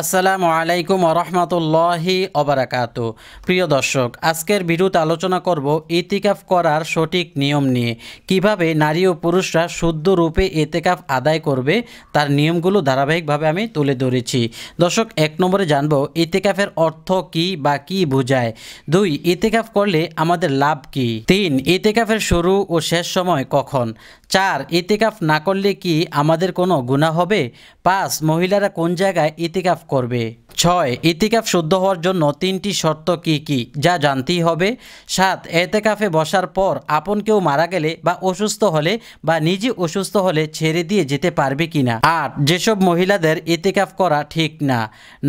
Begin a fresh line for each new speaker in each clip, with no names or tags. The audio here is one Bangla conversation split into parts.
আসসালামু আলাইকুম রহমতুল্লাহি অবরাকাত প্রিয় দর্শক আজকের ভিডিওতে আলোচনা করব ইতিকাফ করার সঠিক নিয়ম নিয়ে কিভাবে নারী ও পুরুষরা শুদ্ধ রূপে ইতিকাফ আদায় করবে তার নিয়মগুলো ধারাবাহিকভাবে আমি তুলে ধরেছি দর্শক এক নম্বরে জানব ইতিকাফের অর্থ কি বা কি বোঝায় দুই ইতিকাফ করলে আমাদের লাভ কি তিন ইতিকাফের শুরু ও শেষ সময় কখন চার ইতিকাফ না করলে কি আমাদের কোনো গুণা হবে পাঁচ মহিলারা কোন জায়গায় ইতিকাফ ইতিকাফ করবে ছয় ইতিকাফ শুদ্ধ হওয়ার জন্য তিনটি শর্ত কি কি যা জানতেই হবে সাত এতেকাফে বসার পর আপন কেউ মারা গেলে বা অসুস্থ হলে বা নিজে অসুস্থ হলে ছেড়ে দিয়ে যেতে পারবে কিনা আট যেসব মহিলাদের ইতিকাফ করা ঠিক না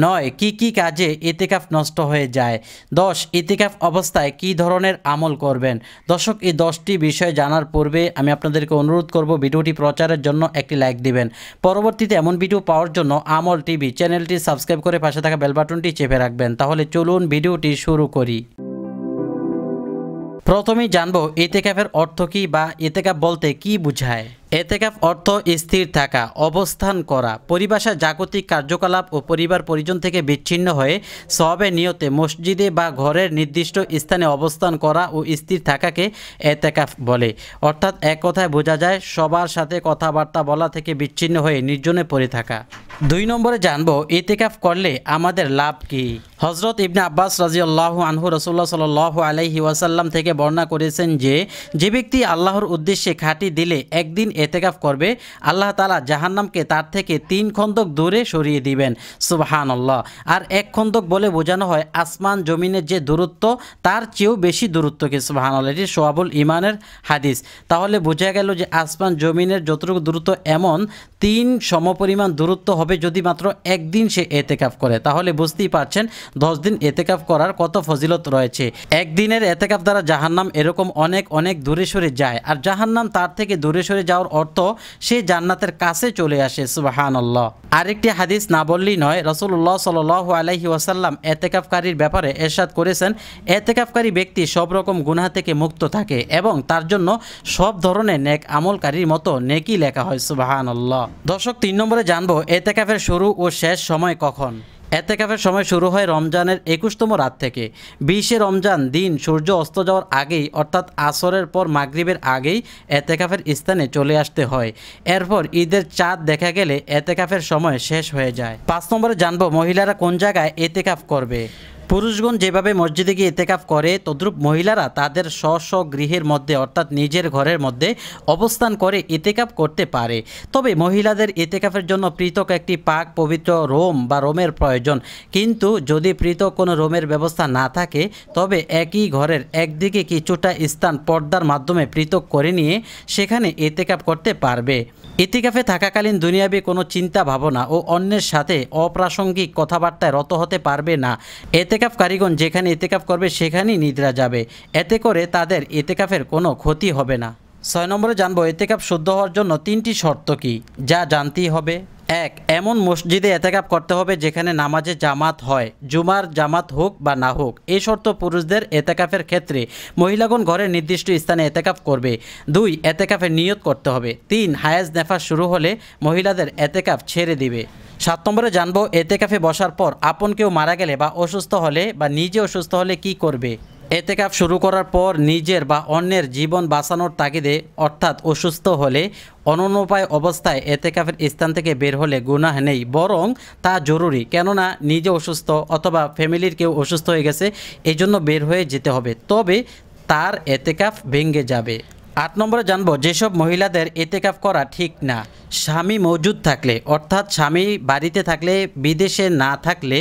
নয় কি কি কাজে ইতিকাফ নষ্ট হয়ে যায় দশ ইতিকাফ অবস্থায় কি ধরনের আমল করবেন দর্শক এই দশটি বিষয় জানার পূর্বে আমি আপনাদেরকে অনুরোধ করব ভিডিওটি প্রচারের জন্য একটি লাইক দিবেন পরবর্তীতে এমন ভিডিও পাওয়ার জন্য আমল টিভি চ্যানেলটি চ্যানেলটি সাবস্ক্রাইব করে পাশে থাকা বেল বাটনটি চেপে রাখবেন তাহলে চলুন ভিডিওটি শুরু করি প্রথমেই জানবো এতেকাফের অর্থ কী বা এতেকাফ বলতে কি বুঝায় এতেকাফ অর্থ স্থির থাকা অবস্থান করা পরিভাষা জাগতিক কার্যকলাপ ও পরিবার পরিজন থেকে বিচ্ছিন্ন হয়ে সবে নিয়তে মসজিদে বা ঘরের নির্দিষ্ট স্থানে অবস্থান করা ও স্থির থাকাকে এতেকাফ বলে অর্থাৎ এক কথায় বোঝা যায় সবার সাথে কথাবার্তা বলা থেকে বিচ্ছিন্ন হয়ে নির্জনে পড়ে থাকা দুই নম্বরে জানবো এতেকাফ করলে আমাদের লাভ কী হজরত ইবনে আব্বাস রাজি আল্লাহ আনহু রসুল্লাহ সাল আলাইহি ওয়াসাল্লাম থেকে বর্ণনা করেছেন যে যে ব্যক্তি আল্লাহর উদ্দেশ্যে খাঁটি দিলে একদিন এতেকাফ করবে আল্লাহ তালা জাহান্নামকে তার থেকে তিন খন্দক দূরে সরিয়ে দিবেন সুবাহান আল্লাহ আর এক খন্দক বলে বোঝানো হয় আসমান জমিনের যে দূরত্ব তার চেয়েও বেশি দূরত্বকে সুবাহান আল্লাহ এটি সোয়াবুল ইমানের হাদিস তাহলে বোঝা গেল যে আসমান জমিনের যতটুকু দূরত্ব এমন তিন সমপরিমাণ দূরত্ব হবে যদি মাত্র একদিন সে এতেকাফ করে তাহলে বুঝতেই পারছেন দশ দিন এতেকাফ করার কত ফজিলত রয়েছে একদিনের এতেকাফ দ্বারা জাহান্নাম এরকম অনেক অনেক দূরে সরে যায় আর জাহান্নাম তার থেকে দূরে সরে যাওয়ার অর্থ সে জান্নাতের কাছে চলে আসে সুবাহানল্লাহ আরেকটি হাদিস না বললেই নয় রসুল্লাহ সাল আলহি ওয়াসাল্লাম এতেকাফকারীর ব্যাপারে এরশাদ করেছেন এতেকাফকারী ব্যক্তি সব রকম গুনা থেকে মুক্ত থাকে এবং তার জন্য সব ধরনের নেক আমলকারীর মতো নেকি লেখা হয় সুবাহানল্লাহ দর্শক তিন নম্বরে জানবো এতেকাফের শুরু ও শেষ সময় কখন এতেকাফের সময় শুরু হয় রমজানের একুশতম রাত থেকে বিশে রমজান দিন সূর্য অস্ত যাওয়ার আগেই অর্থাৎ আসরের পর মাগরীবের আগেই এতেকাফের স্থানে চলে আসতে হয় এরপর ঈদের চাঁদ দেখা গেলে এতেকাফের সময় শেষ হয়ে যায় পাঁচ নম্বরে জানবো মহিলারা কোন জায়গায় এতেকাফ করবে পুরুষগণ যেভাবে মসজিদে গিয়ে এতেকাফ করে তদ্রুপ মহিলারা তাদের স্ব স্ব গৃহের মধ্যে অর্থাৎ নিজের ঘরের মধ্যে অবস্থান করে এতেকাফ করতে পারে তবে মহিলাদের এতেকাফের জন্য পৃথক একটি পাক পবিত্র রোম বা রোমের প্রয়োজন কিন্তু যদি পৃথক কোনো রোমের ব্যবস্থা না থাকে তবে একই ঘরের একদিকে কিছুটা স্থান পর্দার মাধ্যমে পৃথক করে নিয়ে সেখানে এতেকাপ করতে পারবে এতেকাফে থাকাকালীন দুনিয়াবি কোনো চিন্তা ভাবনা ও অন্যের সাথে অপ্রাসঙ্গিক কথাবার্তায় রত হতে পারবে না এতে এতেকাফ কারিগণ যেখানে এতেকাফ করবে সেখানেই নিদ্রা যাবে এতে করে তাদের এতেকাফের কোনো ক্ষতি হবে না ছয় নম্বরে জানবো এতেকাফ শুদ্ধ হওয়ার জন্য তিনটি শর্ত কি যা জানতেই হবে এক এমন মসজিদে এতেকাপ করতে হবে যেখানে নামাজে জামাত হয় জুমার জামাত হোক বা না হোক এই শর্ত পুরুষদের এতেকাফের ক্ষেত্রে মহিলাগণ ঘরের নির্দিষ্ট স্থানে এতেকাপ করবে দুই এতেকাফে নিয়ত করতে হবে তিন হায়াজ নেফা শুরু হলে মহিলাদের এতেকাপ ছেড়ে দিবে সাত নম্বরে জানবো এতেকাফে বসার পর আপন কেউ মারা গেলে বা অসুস্থ হলে বা নিজে অসুস্থ হলে কি করবে এতেকাফ শুরু করার পর নিজের বা অন্যের জীবন বাঁচানোর তাগিদে অর্থাৎ অসুস্থ হলে অননুপায় অবস্থায় এতেকাফের স্থান থেকে বের হলে গুনাহ নেই বরং তা জরুরি কেননা নিজে অসুস্থ অথবা ফ্যামিলির কেউ অসুস্থ হয়ে গেছে এই জন্য বের হয়ে যেতে হবে তবে তার এতেকাফ ভেঙে যাবে আট নম্বরে জানবো যেসব মহিলাদের এতেকাফ করা ঠিক না স্বামী মজুদ থাকলে অর্থাৎ স্বামী বাড়িতে থাকলে বিদেশে না থাকলে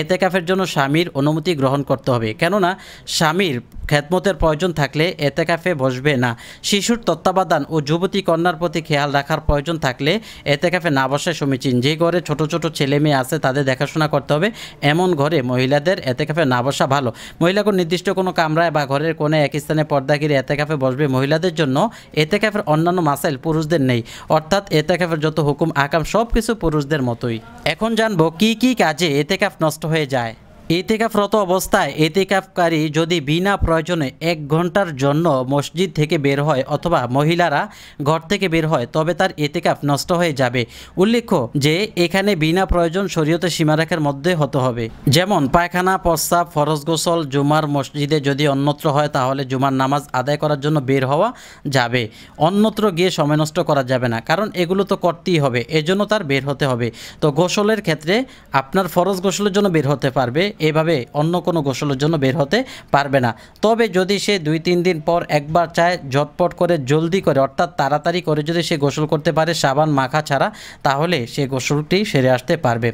এতেকাফের জন্য স্বামীর অনুমতি গ্রহণ করতে হবে কেননা স্বামীর খেদমতের প্রয়োজন থাকলে এতেকাফে বসবে না শিশুর তত্ত্বাবধান ও যুবতী কন্যার প্রতি খেয়াল রাখার প্রয়োজন থাকলে এতেকাফে না বসা সমীচীন যে ঘরে ছোট ছোট ছেলে মেয়ে আছে তাদের দেখাশোনা করতে হবে এমন ঘরে মহিলাদের এতেকাফে না বসা ভালো মহিলা কোনো নির্দিষ্ট কোনো কামরায় বা ঘরের কোনো এক স্থানে এতে এতেকাফে বসবে মহিলাদের জন্য এতেকাফের অন্যান্য মাসাইল পুরুষদের নেই অর্থাৎ এতেকাফের যত হুকুম আকাম সব কিছু পুরুষদের মতোই এখন জানবো কি কি কাজে এতেকাফ নষ্ট হয়ে যায় এতেকাফরত অবস্থায় এতেকাফকারী যদি বিনা প্রয়োজনে এক ঘন্টার জন্য মসজিদ থেকে বের হয় অথবা মহিলারা ঘর থেকে বের হয় তবে তার এতেকাফ নষ্ট হয়ে যাবে উল্লেখ্য যে এখানে বিনা প্রয়োজন শরীয়তে সীমারেখার মধ্যে হতে হবে যেমন পায়খানা প্রস্তাব ফরজ গোসল জুমার মসজিদে যদি অন্যত্র হয় তাহলে জুমার নামাজ আদায় করার জন্য বের হওয়া যাবে অন্যত্র গিয়ে সময় নষ্ট করা যাবে না কারণ এগুলো তো করতেই হবে এজন্য তার বের হতে হবে তো গোসলের ক্ষেত্রে আপনার ফরজ গোসলের জন্য বের হতে পারবে এভাবে অন্য কোনো গোসলের জন্য বের হতে পারবে না তবে যদি সে দুই তিন দিন পর একবার চায় ঝটপট করে জলদি করে অর্থাৎ তাড়াতাড়ি করে যদি সে গোসল করতে পারে সাবান মাখা ছাড়া তাহলে সে গোসলটি সেরে আসতে পারবে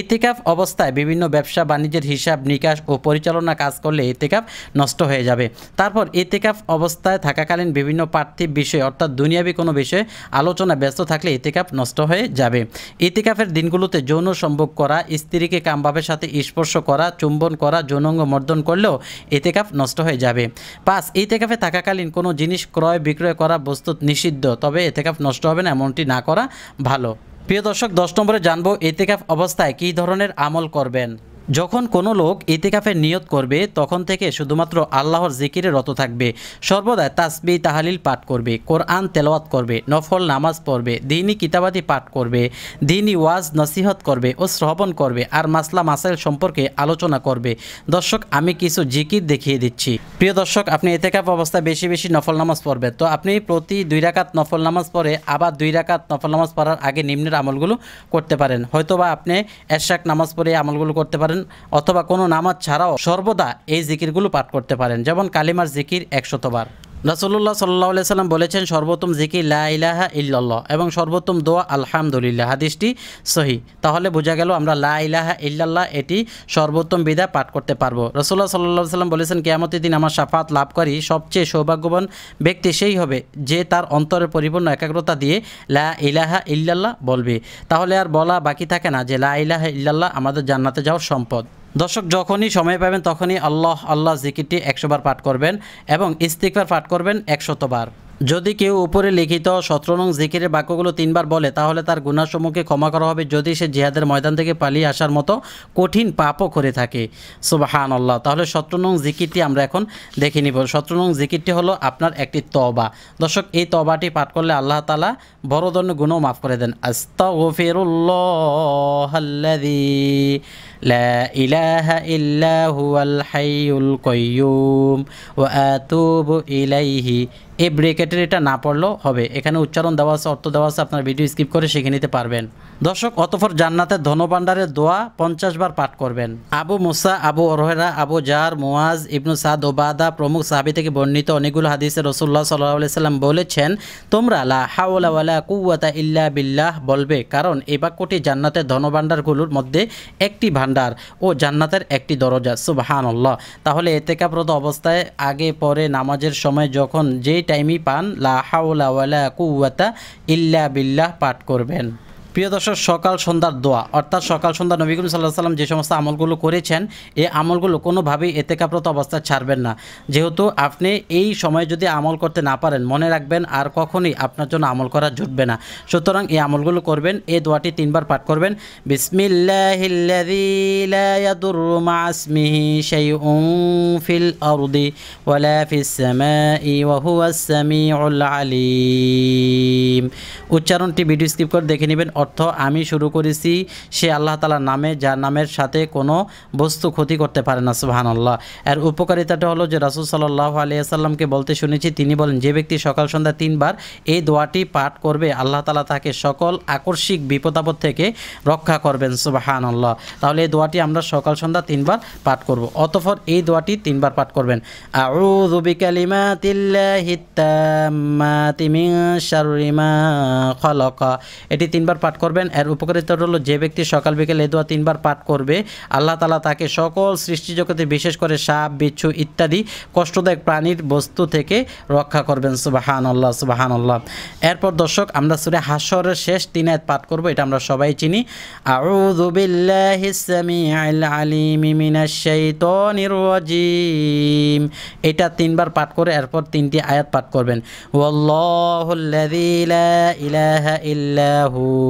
এতেকাফ অবস্থায় বিভিন্ন ব্যবসা বাণিজ্যের হিসাব নিকাশ ও পরিচালনা কাজ করলে এতেকাফ নষ্ট হয়ে যাবে তারপর এতেকাফ অবস্থায় থাকাকালীন বিভিন্ন পার্থিব বিষয়ে অর্থাৎ দুনিয়াবি কোনো বিষয়ে আলোচনা ব্যস্ত থাকলে এতেকাপ নষ্ট হয়ে যাবে এতেকাফের দিনগুলোতে যৌন সম্ভব করা স্ত্রীকে কামভাবের সাথে স্পর্শ করা চুম্বন করা যৌনঙ্গ মর্দন করলেও এতেকাফ নষ্ট হয়ে যাবে পাঁচ এতেকাফে থাকাকালীন কোনো জিনিস ক্রয় বিক্রয় করা বস্তু নিষিদ্ধ তবে এতেকাফ নষ্ট হবে না এমনটি না করা ভালো প্রিয় দর্শক দশ নম্বরে জানবো এতেকাফ অবস্থায় কী ধরনের আমল করবেন যখন কোনো লোক ইতিকাফের নিয়ত করবে তখন থেকে শুধুমাত্র আল্লাহর জিকিরে রত থাকবে সর্বদা তাসবি তাহালিল পাঠ করবে কোরআন তেলাওয়াত করবে নফল নামাজ পড়বে দিনই কিতাবাদি পাঠ করবে দিনই ওয়াজ নসিহত করবে ও শ্রবণ করবে আর মাসলা মাসাইল সম্পর্কে আলোচনা করবে দর্শক আমি কিছু জিকির দেখিয়ে দিচ্ছি প্রিয় দর্শক আপনি এতেকাপ অবস্থায় বেশি বেশি নফল নামাজ পড়বেন তো আপনি প্রতি দুই রাকাত নফল নামাজ পড়ে আবার দুই রাকাত নফল নামাজ পড়ার আগে নিম্নের আমলগুলো করতে পারেন হয়তোবা আপনি এশাক নামাজ পড়ে আমলগুলো করতে পারেন পারেন অথবা কোনো নামাজ ছাড়াও সর্বদা এই জিকিরগুলো পাঠ করতে পারেন যেমন কালিমার জিকির একশতবার রাসুল্লাহ সাল্লাহ সাল্লাম বলেছেন সর্বোত্তম জিকি লাইলাহা ইল্লাল্লাহ এবং সর্বোত্তম দোয়া আলহামদুলিল্লাহ হাদিসটি সহি তাহলে বোঝা গেল আমরা লা ইলাহা ইল্লাল্লাহ এটি সর্বোত্তম বিদা পাঠ করতে পারবো রসুল্লাহ সাল্লাহ সাল্লাম বলেছেন কেয়ামতের দিন আমার সাফাত লাভ করি সবচেয়ে সৌভাগ্যবান ব্যক্তি সেই হবে যে তার অন্তরের পরিপূর্ণ একাগ্রতা দিয়ে লা ইলাহা ইল্লাল্লাহ বলবে তাহলে আর বলা বাকি থাকে না যে লা ইলাহা ইল্লাল্লাহ আমাদের জান্নাতে যাওয়ার সম্পদ দর্শক যখনই সময় পাবেন তখনই আল্লাহ আল্লাহ জিকিরটি একশোবার পাঠ করবেন এবং ইস্তিকবার পাঠ করবেন একশতবার যদি কেউ উপরে লিখিত সতেরো নং জিকিরের বাক্যগুলো তিনবার বলে তাহলে তার গুণাসমূহকে ক্ষমা করা হবে যদি সে জিহাদের ময়দান থেকে পালিয়ে আসার মতো কঠিন পাপও করে থাকে সুবাহান আল্লাহ তাহলে সতেরো নং জিকিরটি আমরা এখন দেখে নিব সতেরো নং জিকিরটি হলো আপনার একটি তবা দর্শক এই তবাটি পাঠ করলে আল্লাহ তালা বড় ধরনের গুণও মাফ করে দেন আস্তা লা ইলাহা ইল্লা হুয়াল হাইউল কয়্যুম ওয়া ইলাইহি এই ব্রেকেটের এটা না পড়লেও হবে এখানে উচ্চারণ দেওয়া আছে অর্থ দেওয়া আছে আপনার ভিডিও স্কিপ করে শিখে নিতে পারবেন দর্শক অতপর জান্নাতের ভান্ডারের দোয়া পঞ্চাশ বার পাঠ করবেন আবু মুসা আবু অরহেরা আবু জাহার মোয়াজ ইবনু সাদ ওবাদা প্রমুখ সাহাবি থেকে বর্ণিত অনেকগুলো হাদিসে রসুল্লাহ সাল্লাহ সাল্লাম বলেছেন তোমরা লা হাওলাওয়ালা কুয়াতা ইল্লা বিল্লাহ বলবে কারণ এ বাক্যটি জান্নাতের ধনভাণ্ডারগুলোর মধ্যে একটি ভাণ্ডার ও জান্নাতের একটি দরজা সুবাহান্লাহ তাহলে এতেকাপ্রত অবস্থায় আগে পরে নামাজের সময় যখন যেই টাইমই পান লা হাওলাওয়ালা কুয়াতা ইল্লা বিল্লাহ পাঠ করবেন প্রিয় দর্শক সকাল সন্ধ্যার দোয়া অর্থাৎ সকাল সন্ধ্যা নবী করিম সাল্লাহ সাল্লাম যে সমস্ত আমলগুলো করেছেন এই আমলগুলো কোনোভাবেই এতেকাপ্রত অবস্থায় ছাড়বেন না যেহেতু আপনি এই সময় যদি আমল করতে না পারেন মনে রাখবেন আর কখনই আপনার জন্য আমল করা জুটবে না সুতরাং এই আমলগুলো করবেন এই দোয়াটি তিনবার পাঠ করবেন উচ্চারণটি ভিডিও স্কিপ করে দেখে নেবেন অর্থ আমি শুরু করেছি সে আল্লাহ তালার নামে যার নামের সাথে কোনো বস্তু ক্ষতি করতে পারে না সুবাহানাল্লাহ এর উপকারিতাটা হলো যে রাসুল সাল্লাহ আলিয়াকে বলতে শুনেছি তিনি বলেন যে ব্যক্তি সকাল সন্ধ্যা তিনবার এই দোয়াটি পাঠ করবে আল্লাহ তালা তাকে সকল আকস্মিক বিপদাপদ থেকে রক্ষা করবেন সুবাহানাল্লাহ তাহলে এই দোয়াটি আমরা সকাল সন্ধ্যা তিনবার পাঠ করব অতফর এই দোয়াটি তিনবার পাঠ করবেন এটি তিনবার পাঠ করবেন এর উপকারিতা হলো যে ব্যক্তি সকাল বিকেল এ দোয়া তিনবার পাঠ করবে আল্লাহ তালা তাকে সকল সৃষ্টিজগতে বিশেষ করে সাপ বিচ্ছু ইত্যাদি কষ্টদায়ক প্রাণীর বস্তু থেকে রক্ষা করবেন সুবাহান আল্লাহ সুবাহান আল্লাহ এরপর দর্শক আমরা সুরে হাসরের শেষ তিন তিনায়ত পাঠ করব এটা আমরা সবাই চিনি এটা তিনবার পাঠ করে এরপর তিনটি আয়াত পাঠ করবেন ওয়াল্লাহুল্লাযী লা ইলাহা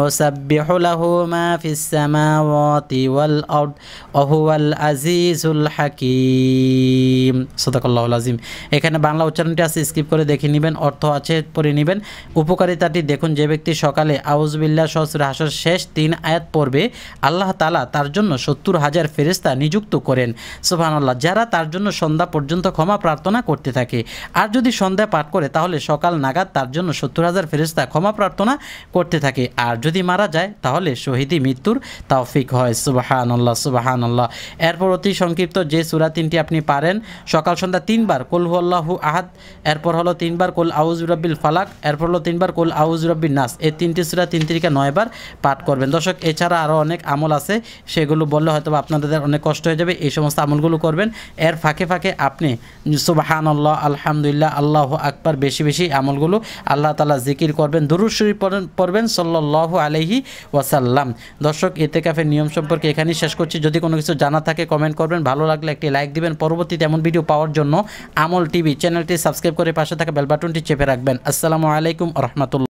يسبح له ما في السماوات والأرض وهو العزيز الحكيم صدق الله العظيم এখানে বাংলা উচ্চারণটি আছে স্কিপ করে দেখে নেবেন অর্থ আছে পড়ে নেবেন উপকারিতাটি দেখুন যে ব্যক্তি সকালে আউজবিল্লা সসর হাসার শেষ তিন আয়াত পড়বে আল্লাহ তালা তার জন্য সত্তর হাজার ফেরিস্তা নিযুক্ত করেন সুবহানাল্লাহ যারা তার জন্য সন্ধ্যা পর্যন্ত ক্ষমা প্রার্থনা করতে থাকে আর যদি সন্ধ্যা পাঠ করে তাহলে সকাল নাগাদ তার জন্য সত্তর হাজার ফেরিস্তা ক্ষমা প্রার্থনা করতে করতে থাকে আর যদি মারা যায় তাহলে শহীদি মৃত্যুর তাওফিক হয় সুবাহান আল্লাহ সুবাহান আল্লাহ এরপর অতি সংক্ষিপ্ত যে সুরা তিনটি আপনি পারেন সকাল সন্ধ্যা তিনবার কলহু আল্লাহু আহাদ এরপর হলো তিনবার কুল আউজ রব্বিল ফালাক এরপর হলো তিনবার কুল আউজ রব্বিল নাস এই তিনটি সুরা তিন থেকে নয়বার পাঠ করবেন দর্শক এছাড়া আরও অনেক আমল আছে সেগুলো বললে হয়তো আপনাদের অনেক কষ্ট হয়ে যাবে এই সমস্ত আমলগুলো করবেন এর ফাঁকে ফাঁকে আপনি সুবাহান আল্লাহ আলহামদুলিল্লাহ আল্লাহ আকবার বেশি বেশি আমলগুলো আল্লাহ তালা জিকির করবেন দুরুশ্বরী পড়বেন সল্লাহ আলহি ওয়াসাল্লাম দর্শক এতে কাফের নিয়ম সম্পর্কে এখানেই শেষ করছি যদি কোনো কিছু জানা থাকে কমেন্ট করবেন ভালো লাগলে একটি লাইক দিবেন পরবর্তীতে এমন ভিডিও পাওয়ার জন্য আমল টিভি চ্যানেলটি সাবস্ক্রাইব করে পাশে থাকা বেলবাটনটি চেপে রাখবেন আসসালামু আলাইকুম রহমতুল্লাহ